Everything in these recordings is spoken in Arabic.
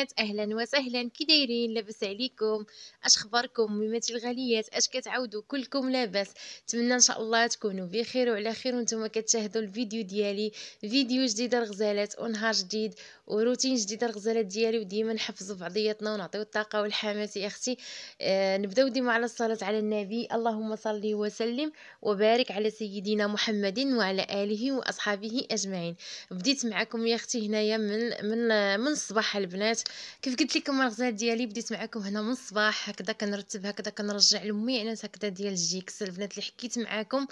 البنات اهلا وسهلا كي دايرين لاباس عليكم اش اخباركم ميماتي الغاليات اش كتعاودوا كلكم لاباس نتمنى ان شاء الله تكونوا بخير وعلى خير وانتم كتشاهدوا الفيديو ديالي فيديو جديد الغزالات ونهار جديد وروتين جديد الغزالات ديالي وديما نحفزوا بعضياتنا ونعطيو الطاقه والحماس يا اختي آه نبداو ديما على الصلاه على النبي اللهم صل وسلم وبارك على سيدنا محمد وعلى اله واصحابه اجمعين بديت معكم يا اختي هنايا من من من الصباح البنات كيف قلت لكم الغزال ديالي بديت معكم هنا من الصباح هكذا كنرتب هكذا كنرجع للميعنات هكذا ديال الجيكس البنات اللي حكيت معاكم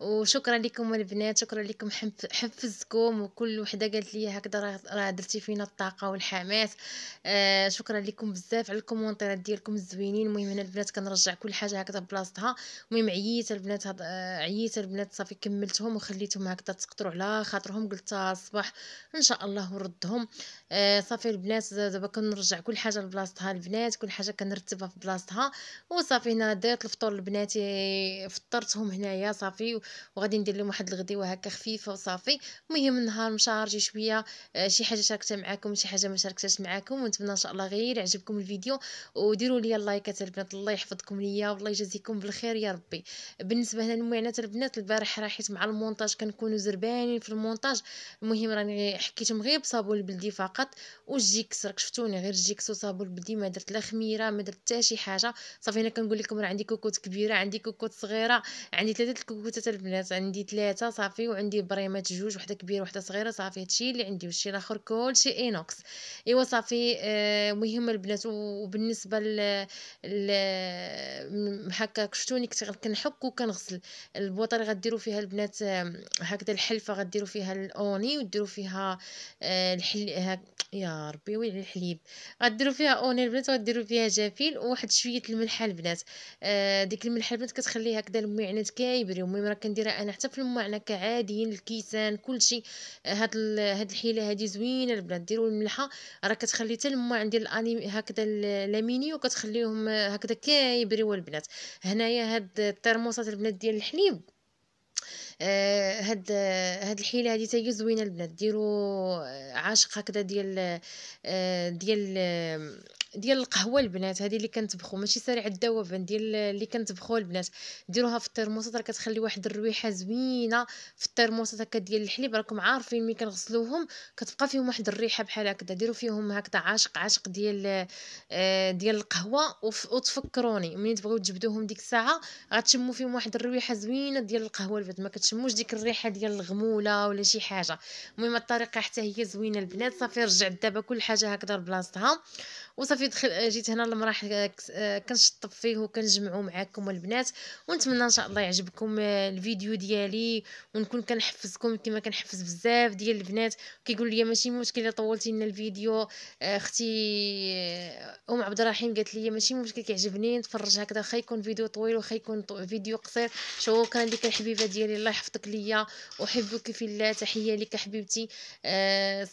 وشكرا لكم البنات شكرا لكم حفزكم وكل وحده قالت لي هكذا راه درتي فينا الطاقه والحماس آه شكرا لكم بزاف على الكومونتيرات ديالكم الزوينين المهم هنا البنات كنرجع كل حاجه هكذا بلاصتها المهم عييت البنات آه، عييت البنات صافي كملتهم وخليتهم هكذا تسقطروا على خاطرهم قلت الصباح ان شاء الله وردهم آه صافي البنات دابا كنرجع كل حاجه لبلاصتها البنات كل حاجه كنرتبها في بلاصتها وصافي هنا درت الفطور لبناتي فطرتهم هنايا صافي وغادي ندير لهم واحد الغديوه هكا خفيفه وصافي المهم النهار مشارجي شويه آه، شي حاجه شاركتها معكم شي حاجه ما شاركتهاش معكم ونتمنى ان شاء الله غير يعجبكم الفيديو وديروا لي اللايكات البنات الله يحفظكم ليا والله يجازيكم بالخير يا ربي بالنسبه هنا للمعاناه البنات البارح راحت مع المونتاج كنكونوا زربانين في المونتاج المهم راني حكيتهم غير بصابون البلدي فقط وجي كسرك شفتوني غير جيكسو صابون بدي ما درت لا خميره ما درت حتى شي حاجه صافي انا كنقول لكم راه عندي كوكوت كبيره عندي كوكوت صغيره عندي ثلاثه الكوكوتات البنات عندي ثلاثه صافي وعندي بريمات جوج وحده كبيره وحده صغيره صافي هادشي اللي عندي والشي الاخر كلشي اينوكس ايوا صافي آه، مهم البنات وبالنسبه ل هكا شفتوني كنت كنحك وكنغسل البوطه اللي غديروا فيها البنات آه، هكذا الحلفه غديروا فيها الاوني وديروا فيها آه، الحل يا ربي ويلي الحليب غديروا فيها اوني البنات وغديروا فيها جافيل وواحد شويه الملحه البنات آه، ديك الملحه البنات كتخليها هكذا المعنات كيبريو المهم راه كنديرها انا حتى في المعنه عاديين الكيسان كلشي آه، هاد هاد الحيله هادي زوينه البنات ديروا الملحه راه كتخلي حتى المعن ديال الاني هكذا لامينيو كتخليهم آه، هكذا كيبريو البنات هنايا هاد الترموسات البنات ديال الحليب آه هاد هاد الحيله هادي تاهي زوينه البنات ديروا آه، عاشق هكذا ديال آه ديال ديال القهوه البنات هذه اللي كنطبخوا ماشي سريع الذوبان ديال اللي كنطبخوا البنات ديروها في الترموسات راه كتخلي واحد الريحه زوينه في الترموسات هكا ديال الحليب راكم عارفين ملي كنغسلوهم كتبقى فيهم واحد الريحه بحال هكذا ديروا فيهم هكذا عاشق عاشق ديال آه، ديال القهوه وتفكروني ملي تبغيو تجبدوهم ديك الساعه غتشموا فيهم واحد الريحه زوينه ديال القهوه البنات ما كتشموش ديك الريحه ديال الغموله ولا شي حاجه المهم الطريقه حتى هي زوينه البنات صافي رجعت دابا كل حاجه هكذا لبلاصتها وصافي صافي دخل جيت هنا المراح آه، كنشطب فيه وكنجمعو معاكم البنات ونتمنى ان شاء الله يعجبكم الفيديو ديالي ونكون كنحفزكم كما كنحفز بزاف ديال البنات كيقول لي ماشي مشكل الا طولتي لنا الفيديو آه، اختي آه، ام عبد الرحيم قالت لي ماشي مشكل كيعجبني نتفرج هكذا واخا يكون فيديو طويل واخا يكون فيديو قصير شكرا لك الحبيبه ديالي الله يحفظك ليا احبك في الله تحيه لك حبيبتي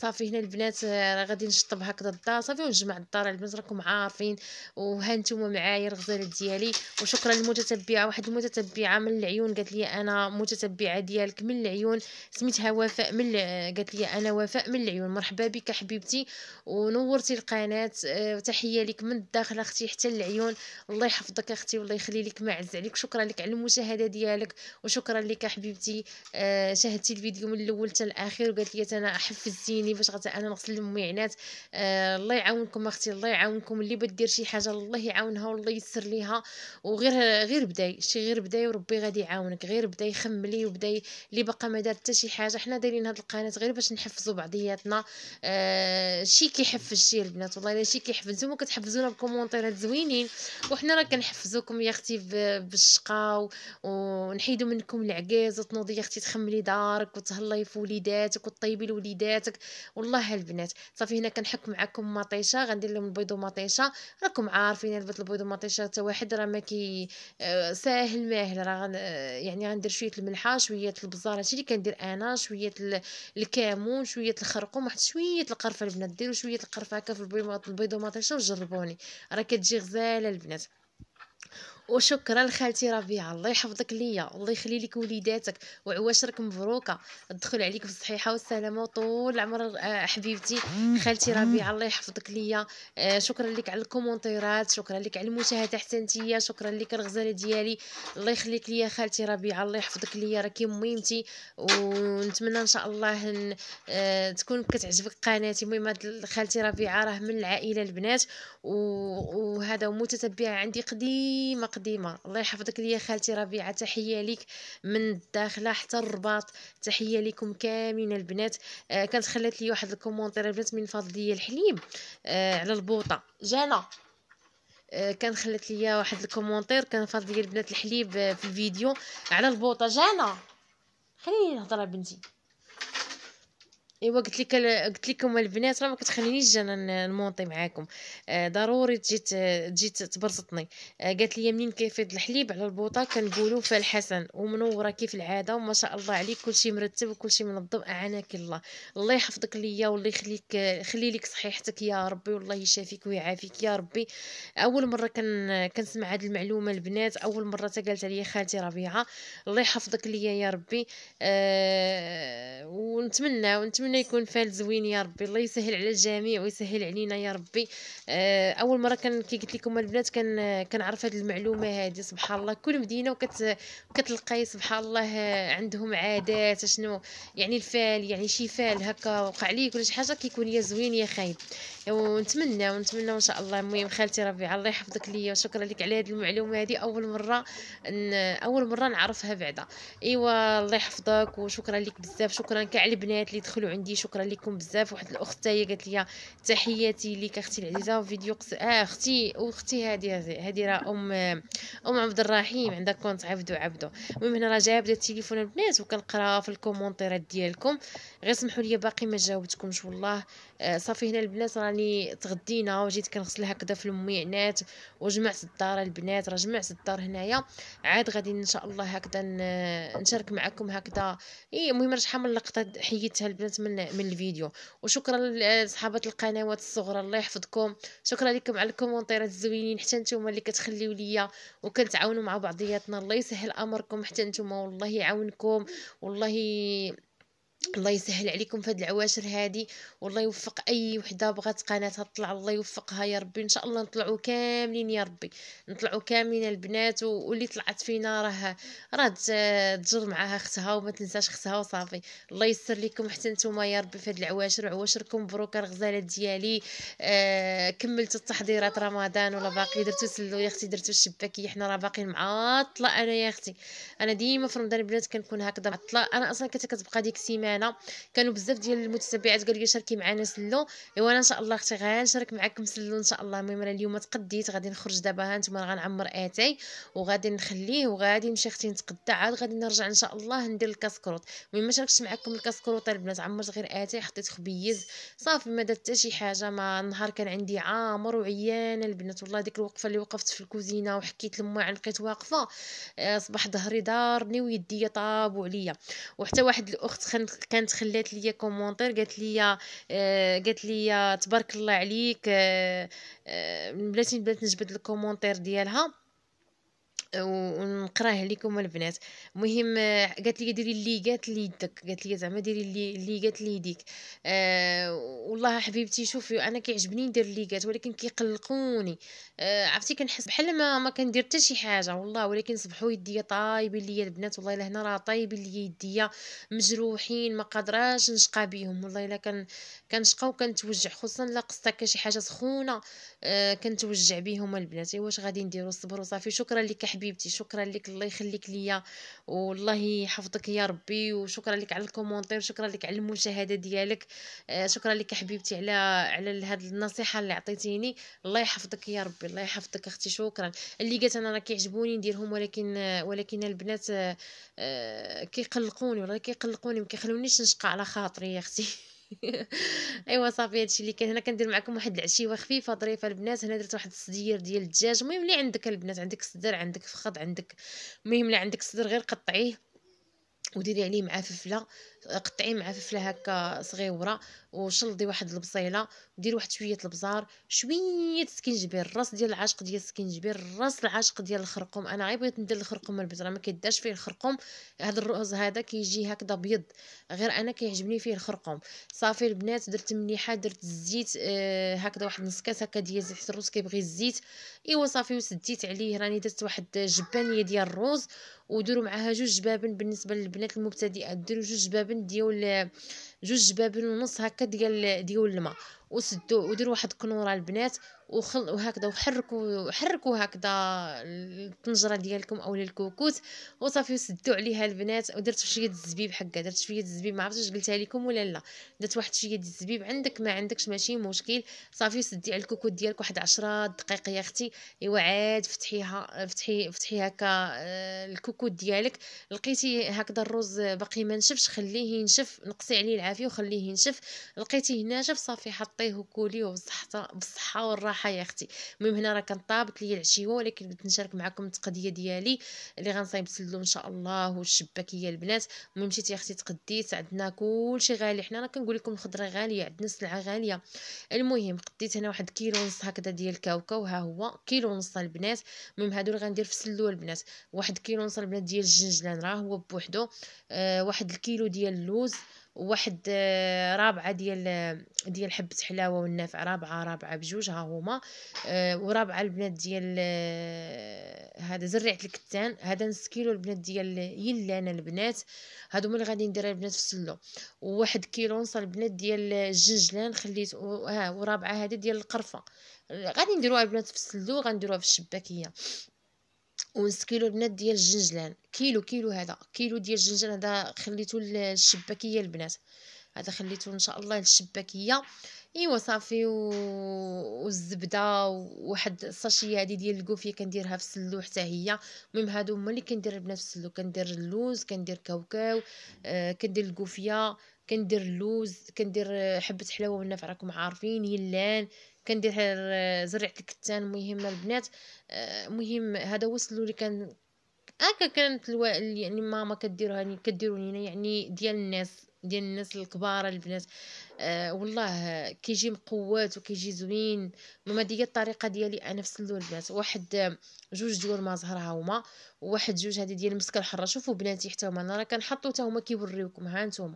صافي هنا البنات راه غادي نشطب هكذا الدار صافي ونجمع الدار البنات راكم عارفين وهانتوما معايا الغزالات ديالي وشكرا للمتتبعه واحد المتتبعه من العيون قالت لي انا متتبعه ديالك من العيون سميتها وفاء من قالت لي انا وفاء من العيون مرحبا بك حبيبتي ونورتي القناه وتحيه آه، لك من الداخل اختي حتى العيون الله يحفظك اختي والله يخلي لك ما عز عليك شكرا لك على المشاهده ديالك وشكرا لك حبيبتي آه، شاهدتي الفيديو من الاول حتى الاخير وقالت لي انا حفزتيني باش غتا انا نغسل المعينات آه، الله يعاونكم اختي الله يعاون يعاونكم اللي بدير شي حاجه الله يعاونها والله ييسر ليها وغير غير بداي شي غير بداي وربي غادي يعاونك غير بداي خملي وبداي اللي باقا ما دار حتى شي حاجه حنا دايرين هاد القناه غير باش نحفزوا بعضياتنا آه شي كيحفز شي البنات والله الا شي كيحفز نتوما كتحفزونا بالكومونتيرات زوينين وحنا راه كنحفزوكم يا اختي بالشقا ونحيدو منكم العكاز وتنوضي يا اختي تخملي دارك وتهلاي في وليداتك وتطيبي لوليداتك والله البنات صافي هنا كنحك معكم مطيشه غندير لهم البيض ومطيشه راكم عارفين هلبة البيض ومطيشه حتى واحد راه ما كي آه، ساهل ماهل راه آه، يعني غندير شويه الملحه شويه البزار هادشي اللي كندير انا شويه الكمون شويه الخرقوم واحد شويه القرفه البنات ديروا شويه القرفه هكا في البيض ومطيشه وجربوني راه كتجي غزاله البنات وشكرا لخالتي ربيعه الله يحفظك ليا الله يخلي لك وليداتك وعواشرك مبروكه الدخول عليك بالصحيحه والسلامه وطول العمر آه، حبيبتي خالتي ربيعه الله يحفظك ليا آه، شكرا لك على الكومونتيرات شكرا لك على المشاهده حتى انتيا شكرا لك الغزاله ديالي الله يخليك ليا خالتي ربيعه الله يحفظك ليا راكي ميمتي ونتمنى ان شاء الله إن آه، تكون كتعجبك قناتي المهم خالتي ربيعه راه من العائله البنات وهذا متتبعه عندي قديمه قديمه الله يحفظك ليا خالتي ربيعه تحيه ليك من الداخله حتى الرباط تحيه ليكم كاملين البنات آه كانت خلات لي واحد الكومونتير البنات من فضل ليا الحليب آه على البوطه جانا آه، كان خلات ليا واحد الكومونتير كان فاضل ليا البنات الحليب آه، في الفيديو على البوطه جانا خليني نهضر بنتي ايوا قلت لك قلت لكم البنات راه ما كتخلينيش انا نمونطي معاكم آه، ضروري تجي تجي تبرزطني آه، قالت لي منين كيفيض الحليب على البوطه كنقولوا فالحسن ومنوره كيف العاده وما شاء الله عليك كلشي مرتب وكلشي منظم اعانك الله الله يحفظك ليا والله يخليك يخلي لك صحيحتك يا ربي والله يشافيك ويعافيك يا ربي اول مره كن كنسمع هذه المعلومه البنات اول مره تقالت لي خالتي ربيعه الله يحفظك ليا يا ربي آه ونتمنى ونتمنى نتمنى يكون فال زوين يا ربي الله يسهل على الجميع ويسهل علينا يا ربي آه، اول مره كان كي قلت لكم البنات كان كنعرف هذه المعلومه هذه سبحان الله كل مدينه وكت كتلقاي سبحان الله آه، عندهم عادات شنو يعني الفال يعني شي فال هكا وقع ليه كل شي حاجه كيكون يا زوين يا خايب ونتمنى ونتمنى ان شاء الله المهم خالتي ربيعه الله يحفظك ليا وشكرا لك على هذه المعلومه هذه اول مره اول مره نعرفها بعدا ايوا الله يحفظك وشكرا لك بزاف شكرا كاع البنات اللي دخلوا عندي شكرا لكم بزاف واحد الاخت هي قالت لي تحياتي لك اختي العزيزه وفيديو قص... اه اختي واختي هذه هذه راه ام ام عبد الرحيم عندها كونت عبدو عبدو المهم هنا راه جايبه التليفون البنات وكنقرا في الكومونتيرات ديالكم غير سمحوا لي باقي ما جاوبتكمش والله آه صافي هنا البنات راني تغدينا وجيت كنغسل هكذا في الميعنات وجمعت الدار البنات راه جمعت الدار هنايا عاد غادي ان شاء الله هكذا نشارك معكم هكذا اي المهم شحال من لقطه حيدتها البنات من من الفيديو وشكرا لصحابه القنوات الصغرى الله يحفظكم شكرا لكم على الكومونتيرات الزوينين حتى نتوما اللي كتخليو ليا وكنتعاونوا مع بعضياتنا الله يسهل امركم حتى نتوما والله يعاونكم والله الله يسهل عليكم في هاد العواشر هادي والله يوفق اي وحده بغات قناتها تطلع الله يوفقها يا ربي ان شاء الله نطلعوا كاملين يا ربي نطلعوا كاملين البنات واللي طلعت فينا راه راه تجر معاها اختها وما تنساش اختها وصافي الله يسر لكم حتى نتوما يا ربي في هاد العواشر عواشركم مبروكه الغزالات ديالي آه كملت التحضيرات رمضان ولا باقي درتو سلو يا اختي درتو الشباكيه حنا راه باقيين معطله انا يا اختي انا ديما في رمضان البنات كنكون هكذا معطله انا اصلا كنت كتبقى ديك سيمانه معنا كانوا بزاف ديال المتتبعات قالوا لي شاركي معنا سلو ايوا انا ان شاء الله اختي غنشارك معكم سلو ان شاء الله المهم انا اليوم تقديت غادي نخرج دابا ها نتوما غنعمر اتاي وغادي نخليه وغادي نمشي اختي نتقدى عاد غادي نرجع ان شاء الله ندير الكاسكروط المهم ما شاركتش معكم الكاسكروط البنات طيب عمرت غير اتاي حطيت خبيز صافي ما دات حتى شي حاجه ما النهار كان عندي عامر وعيانه البنات والله ديك الوقفه اللي وقفت في الكوزينه وحكيت لما لقيت واقفه آه، صباح ظهري دارني ويدي طابوا عليا وحتى واحد الاخت كانت خلات لي كومونتير قالت لي آه، قالت لي تبارك الله عليك آه، آه، بلاتي بدات نجبد الكومونتير ديالها ونقراه لكم البنات مهم قالت لي ديري اللي قالت لي يدك قالت لي زعما ديري اللي اللي قالت لي يديك آه والله حبيبتي شوفي انا كيعجبني ندير اللي قالت ولكن كيقلقوني آه عرفتي كنحس بحال ما ما كندير حتى شي حاجه والله ولكن صبحوا يديا طايبين ليا البنات والله الا هنا راه طايبين ليا يديا مجروحين ما قادراش نشقى بيهم والله الا كان كنشقى وكنتوجع خصوصا لا قصتك شي حاجه سخونه آه كنتوجع بيهم البنات إيه، واش غادي نديروا الصبر وصافي شكرا لك حبيبتي شكرا لك الله يخليك ليا والله يحفظك يا ربي وشكرا لك على الكومونتير شكرا لك على المشاهده ديالك آه، شكرا لك حبيبتي على على هاد النصيحه اللي عطيتيني الله يحفظك يا ربي الله يحفظك اختي شكرا اللي قالت انا راه كيعجبوني نديرهم ولكن آه، ولكن البنات آه، كيقلقوني ولا كيقلقوني ما كيخلونيش نشقى على خاطري يا اختي ايوا صافي هادشي اللي كان هنا كندير معكم واحد العشيوه خفيفه ظريفه البنات هنا درت واحد الصدير ديال الدجاج المهم اللي عندك البنات عندك صدر عندك فخذ عندك المهم اللي عندك صدر غير قطعيه وديري عليه مع ففله قطعي ففله هكا صغيوره وشلضي واحد البصيله ودير واحد شويه البزار شويه سكينجبير الراس ديال العاشق ديال السكينجبير الراس العاشق ديال الخرقوم انا غير بغيت ندير الخرقوم البيض راه ما كيداش فيه الخرقوم هذا الرز هذا كيجي هكذا بيض غير انا كيعجبني فيه الخرقوم صافي البنات درت مليحه درت الزيت آه، هكذا واحد نص كاس هكا ديال زيت الرز كيبغي الزيت ايوا صافي وسديت عليه راني درت واحد جبانيه ديال الرز وديروا معها جوج جبابن بالنسبه للبنات المبتدئه ديروا جوج جبابن ديال جوج جبابن ونص هكا ديال ديال الماء وسدوا وديروا واحد كنوره البنات وخل وهكذا وحركوا وحركوا هكذا الطنجره ديالكم اولا الكوكوت وصافي وسدوا عليها البنات ودرت شويه الزبيب حقا درت شويه الزبيب ما عرفتش قلتها لكم ولا لا درت واحد شويه الزبيب عندك ما عندكش ماشي مشكل صافي سدي على الكوكوت ديالك واحد 10 دقائق يا اختي ايوا عاد فتحيها فتحي فتحي هكا آه، الكوكوت ديالك لقيتي هكذا الرز باقي ما نشفش خليه ينشف نقصي عليه العافيه وخليه ينشف لقيتيه ناشف صافي حط تعطيه وكولي بالصحة بالصحة والراحة يا اختي المهم هنا راه كنطابت ليا العشيوه ولكن بغيت نشارك معكم التقديه ديالي اللي غنصايب سلو ان شاء الله والشباكية البنات المهم مشيت يا اختي تقديت عندنا كلشي غالي حنا راه كنقول لكم الخضرة غالية عندنا السلعة غالية المهم قديت هنا واحد كيلو ونص هكذا ديال الكاوكاو ها هو كيلو ونص البنات المهم هادو اللي غندير في سلو البنات واحد كيلو ونص البنات ديال الجنجلان راه هو بوحدو آه واحد الكيلو ديال اللوز واحد آه، رابعه ديال آه، ديال حبه حلاوه والنافع رابعه رابعه بجوج ها هما آه، ورابعه البنات ديال هذا زريعه الكتان هذا نص كيلو البنات ديال يلانا البنات هادو اللي غادي ندير البنات في السلو وواحد كيلو ونص البنات ديال الجنجلان خليت ها ورابعه هذه ديال القرفه غادي نديروها البنات في السلو غنديروها في الشباكيه ونص كيلو البنات ديال الجنجلان كيلو كيلو هذا كيلو ديال الجنجلان هذا خليته للشباكيه البنات هذا خليته ان شاء الله للشباكيه ايوا صافي و... والزبده وواحد الساشيه هذه ديال الكوفيه كنديرها في السلو حتى هي المهم هادو هما اللي كندير البنات في السلو كندير اللوز كندير كاوكاو آه كندير الكوفيه كندير اللوز كندير حبه حلاوه والنفع راكم عارفين يلان كندير زريعه الكتان مهمة البنات المهم آه، هذا وصلوا لي كان هكا كانت الو... يعني ماما كديرها يعني كديروا لينا يعني ديال الناس ديال الناس الكبار البنات آه والله كيجي مقوات وكيجي زوين ماما دي الطريقه ديالي انا في سلو البنات واحد جوج ديال ما زهرها هما وواحد جوج هذه ديال المسكه الحره شوفوا بناتي حتى هما انا راه كنحطو حتى هما كيوريوكم ها نتوما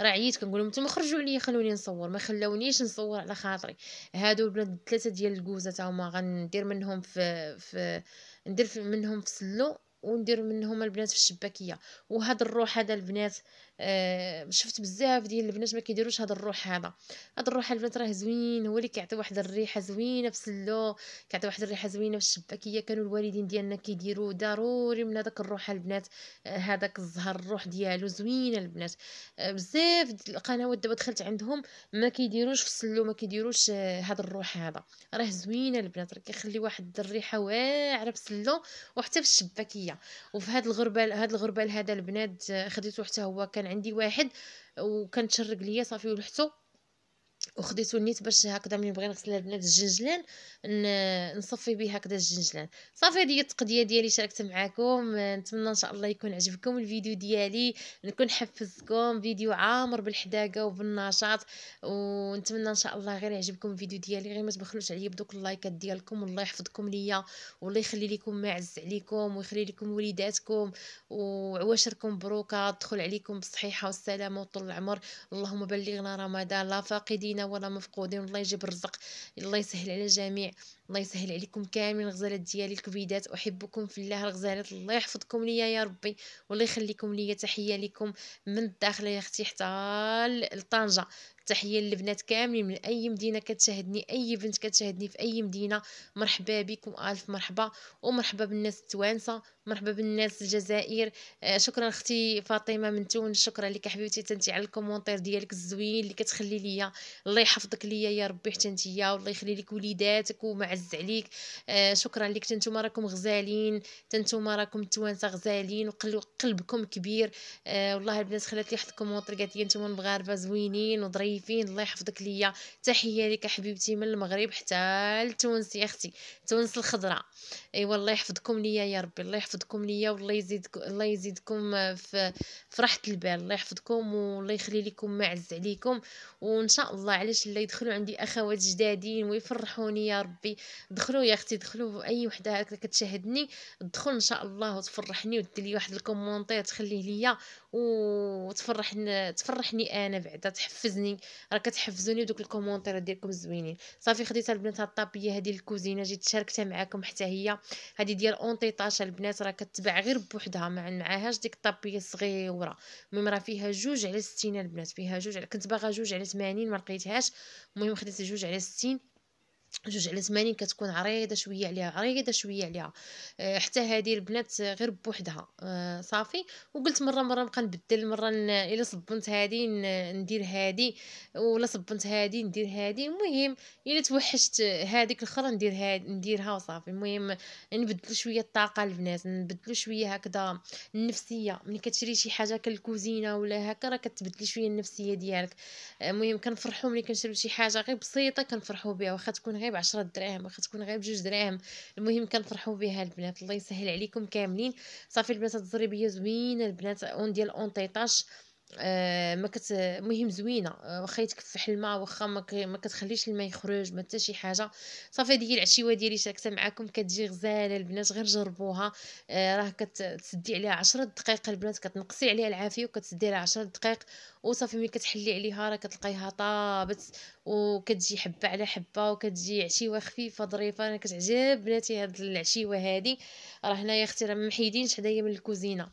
راه عييت كنقول لهم نتوما خرجوا عليا خلوني نصور ما خلاونيش نصور على خاطري هادو البنات ثلاثه ديال الكوزه تا هما غندير منهم في في ندير منهم في سلو وندير منهم البنات في الشباكيه وهاد الروح هذا البنات آه، شفت بزاف ديال البنات ما كيديروش هذا الروح هذا هذا الروح البنات راه زوين هو اللي كيعطي واحد الريحه زوينه في سلو كيعطي واحد الريحه زوينه في الشباكيه كانوا الوالدين ديالنا كيديروا ضروري من هذاك الروح البنات آه، هذاك الزهر الروح ديالو زوينه البنات آه، بزاف القنوات دابا دخلت عندهم ما كيديروش في السلو ما كيديروش هذا الروح هذا راه زوينه البنات راه كيخلي واحد الريحه واعره في السلو وحتى في الشباكيه وفي هذه الغربال هذه الغربال هذا البنات خديته حتى هو كان كان عندي واحد وكان تشرق ليا صافي ولحتو وخديتو نيت باش هكذا ملي نبغي نغسل البنات الجنجلان نصفي به هكذا الجنجلان صافي هذه التقديه ديالي شاركت معكم نتمنى ان شاء الله يكون عجبكم الفيديو ديالي نكون حفزتكم فيديو عامر بالحداقه وبالنشاط ونتمنى ان شاء الله غير يعجبكم الفيديو ديالي غير ما تبخلوش عليا بدوك اللايكات ديالكم والله يحفظكم ليا والله يخلي لكم معز عليكم ويخلي لكم وليداتكم وعواشركم بروكه تدخل عليكم بالصحيحه والسلامه وطول العمر اللهم بلغنا رمضان لا فاقدين ولا مفقودين الله يجيب الرزق الله يسهل على الجميع الله يسهل عليكم كاملين الغزالات ديالي الكبيدات احبكم في الله الغزالات الله يحفظكم ليا يا ربي والله يخليكم ليا تحيه لكم من الداخل يا اختي حتى لطنجه تحيه للبنات كاملين من اي مدينه كتشاهدني اي بنت كتشاهدني في اي مدينه مرحبا بكم الف مرحبا ومرحبا بالناس التوانسه مرحبا بالناس الجزائر آه، شكرا اختي فاطمه من تونس شكرا لك حبيبتي تنتي على الكومونتير ديالك الزوين اللي كتخلي ليا الله يحفظك ليا يا ربي حتى انتيا والله يخلي لك وليداتك ومعز عليك آه، شكرا لك تنتوما راكم غزالين تنتوما راكم التوانسه غزالين وقلبكم كبير آه، والله البنات خلات لي واحد الكومونتير قالت لي نتوما المغاربه زوينين وضري شايفين الله يحفظك ليا تحيه لك حبيبتي من المغرب حتى لتونس يا اختي تونس الخضراء ايوا الله يحفظكم ليا يا ربي الله يحفظكم ليا والله يزيدكم الله يزيدكم في فرحه البال الله يحفظكم والله يخلي لكم ما عز عليكم وان شاء الله علاش لا يدخلوا عندي اخوات جدادين ويفرحوني يا ربي دخلوا يا اختي دخلوا اي وحده كتشاهدني دخل ان شاء الله وتفرحني ودير لي واحد الكومونتير تخليه ليا وتفرحني تفرحني انا بعدا تحفزني راه كتحفزوني بدوك الكومونتير ديالكم الزوينين صافي خديتها البنات هاد الطابيه هادي الكوزينه جيت شاركتها معاكم حتى هي هادي ديال اونطيطاش البنات راه كتباع غير بوحدها ما معاهاش ديك الطابيه صغيره المهم راه فيها جوج على 60 البنات فيها جوج على كنت باغا جوج على 80 ما لقيتهاش المهم خديت جوج على 60 جوج على ثمانين كتكون عريضه شويه عليها عريضه شويه عليها آه، حتى هذه البنات غير بوحدها آه، صافي وقلت مره مره نبقى نبدل مره الا صبنت هذه ندير هذه ولا صبنت هذه ندير هذه المهم الا توحشت هذيك الاخرى ندير نديرها وصافي المهم نبدل شويه الطاقه البنات نبدل شويه هكذا النفسيه ملي كتشري شي حاجه كالكوزينه ولا هكا راه كتبدلي شويه النفسيه ديالك آه، المهم كنفرحو ملي كنشري شي حاجه غير بسيطه كنفرحو بها واخا تكون غير بعشرة دراهم واخا تكون غير بجوج دراهم المهم كنفرحوا بها البنات الله يسهل عليكم كاملين صافي البنات التزريبية زوينه البنات اون ديال اون تيطاش آه ما كت مهم زوينه آه، واخا يتكفح الماء واخا ما, ك... ما كتخليش الماء يخرج ما حتى شي حاجه صافي هذه العشيوه ديالي شاركتها معكم كتجي غزاله البنات غير جربوها آه راه كتسدي عليها 10 دقائق البنات كتنقصي عليها العافيه وكتسدي عليها 10 دقائق وصافي ملي كتحلي عليها راه كتلقايها طابت وكتجي حبه على حبه وكتجي عشيوه خفيفه ظريفه انا كتعجب بناتي هاد العشيوه هادي راه هنايا اختي راه محيدينش حدايا من الكوزينه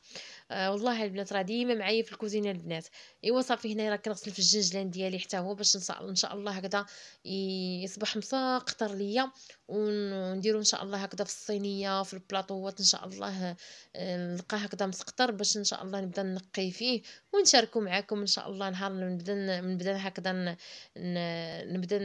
آه والله البنات راه ديما معايا في الكوزينه البنات ايوا صافي هنايا راه كنغسل في الجنجلان ديالي حتى هو باش ان شاء الله هكذا يصبح مسقطر ليا ونديرو ان شاء الله هكذا في الصينيه في البلاطوات ان شاء الله آه، نلقاه هكذا مسقطر باش ان شاء الله نبدا نقي فيه ونشاركو معاكم ان شاء الله نهار نبدا نبدا هكذا نبدا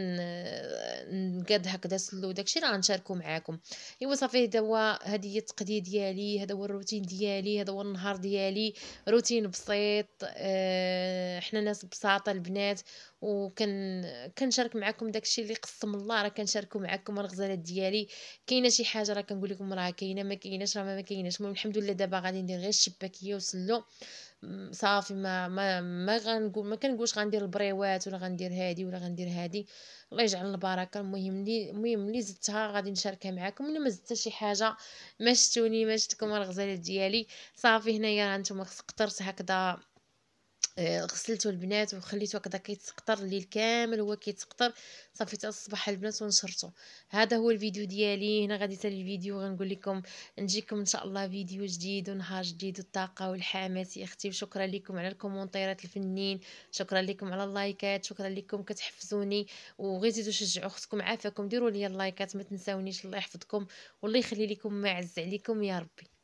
نقاد هكذا سلو داكشي راه نشاركو معاكم ايوا صافي هذا هو هذه هي التقديه ديالي هذا هو الروتين ديالي هذا هو النهار ديالي روتين بسيط اه حنا ناس بساطه البنات وكن كنشارك معكم داكشي اللي قسم الله راه كنشاركو معكم الغزالات ديالي كاينه شي حاجه راه كنقول لكم راه كاينه ما كايناش راه ما كايناش المهم الحمد لله دابا غادي ندير غير الشباكيه وسلو صافي ما ما ما غنقول ما كنقولش غندير البريوات ولا غندير هادي ولا غندير هادي الله يجعل البركه المهم لي المهم لي زدتها غادي نشاركها معكم الا ما زدت شي حاجه ما شتوني ما شتكم الغزالات ديالي صافي هنايا انتم خص هكذا آه، غسلته البنات وخليته هكذا كيتسقطر الليل كامل هو كيتسقطر صافي تصبح البنات ونشرته هذا هو الفيديو ديالي هنا غادي تالي الفيديو غنقول لكم نجيكم ان شاء الله فيديو جديد ونهار جديد والطاقه والحماس يا اختي وشكرا لكم على الكومونتيرات الفنين شكرا لكم على اللايكات شكرا لكم كتحفزوني وغير زيدو شجعوا اختكم عافاكم ديروا لي اللايكات ما تنساونيش الله يحفظكم والله يخلي لكم ما عز عليكم يا ربي